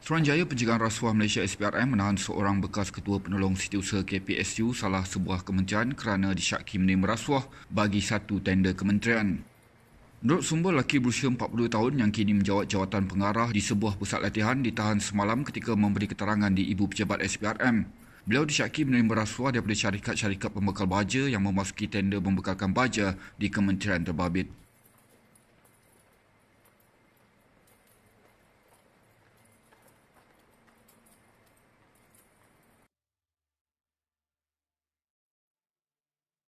Suruhanjaya Pencegahan Rasuah Malaysia SPRM menahan seorang bekas ketua penolong setiausaha KPSU salah sebuah kementerian kerana disyaki menerima rasuah bagi satu tender kementerian. Menurut sumber lelaki berusia 42 tahun yang kini menjawat jawatan pengarah di sebuah pusat latihan ditahan semalam ketika memberi keterangan di ibu pejabat SPRM. Beliau disyaki menerima rasuah daripada syarikat-syarikat pembekal baja yang memasuki tender membekalkan baja di kementerian terbabit.